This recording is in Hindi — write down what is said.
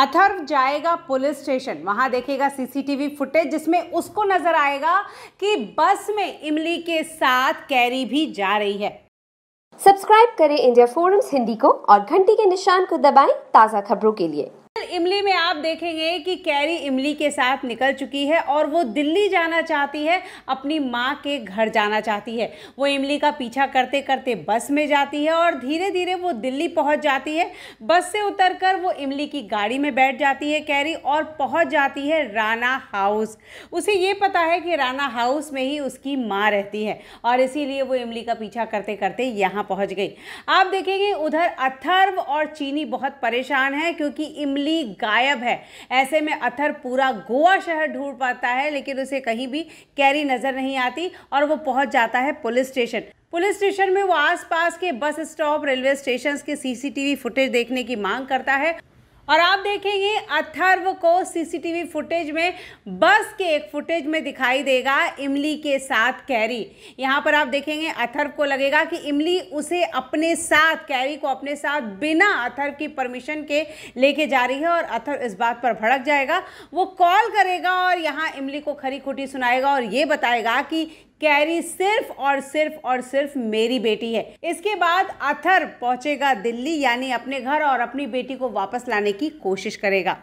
अथर्व जाएगा पुलिस स्टेशन वहां देखेगा सीसीटीवी फुटेज जिसमें उसको नजर आएगा कि बस में इमली के साथ कैरी भी जा रही है सब्सक्राइब करें इंडिया फोरम्स हिंदी को और घंटी के निशान को दबाएं ताज़ा खबरों के लिए इमली में आप देखेंगे कि कैरी इमली के साथ निकल चुकी है और वो दिल्ली जाना चाहती है अपनी माँ के घर जाना चाहती है वो इमली का पीछा करते करते बस में जाती है और धीरे धीरे वो दिल्ली पहुँच जाती है बस से उतर कर वो इमली की गाड़ी में बैठ जाती है कैरी और पहुँच जाती है राना हाउस उसे ये पता है कि राना हाउस में ही उसकी माँ रहती है और इसीलिए वो इमली का पीछा करते करते यहाँ पहुँच गई आप देखेंगे उधर अथर्व और चीनी बहुत परेशान है क्योंकि इमली ही गायब है ऐसे में अथर पूरा गोवा शहर ढूंढ पाता है लेकिन उसे कहीं भी कैरी नज़र नहीं आती और वो पहुंच जाता है पुलिस स्टेशन पुलिस स्टेशन में वो आसपास के बस स्टॉप रेलवे स्टेशन के सीसीटीवी फुटेज देखने की मांग करता है और आप देखेंगे अथर्व को सीसीटीवी फुटेज में बस के एक फुटेज में दिखाई देगा इमली के साथ कैरी यहाँ पर आप देखेंगे अथर्व को लगेगा कि इमली उसे अपने साथ कैरी को अपने साथ बिना अथर्व की परमिशन के लेके जा रही है और अथर्व इस बात पर भड़क जाएगा वो कॉल करेगा और यहाँ इमली को खरी खोटी सुनाएगा और ये बताएगा कि कैरी सिर्फ और सिर्फ और सिर्फ मेरी बेटी है इसके बाद अथर पहुंचेगा दिल्ली यानी अपने घर और अपनी बेटी को वापस लाने की कोशिश करेगा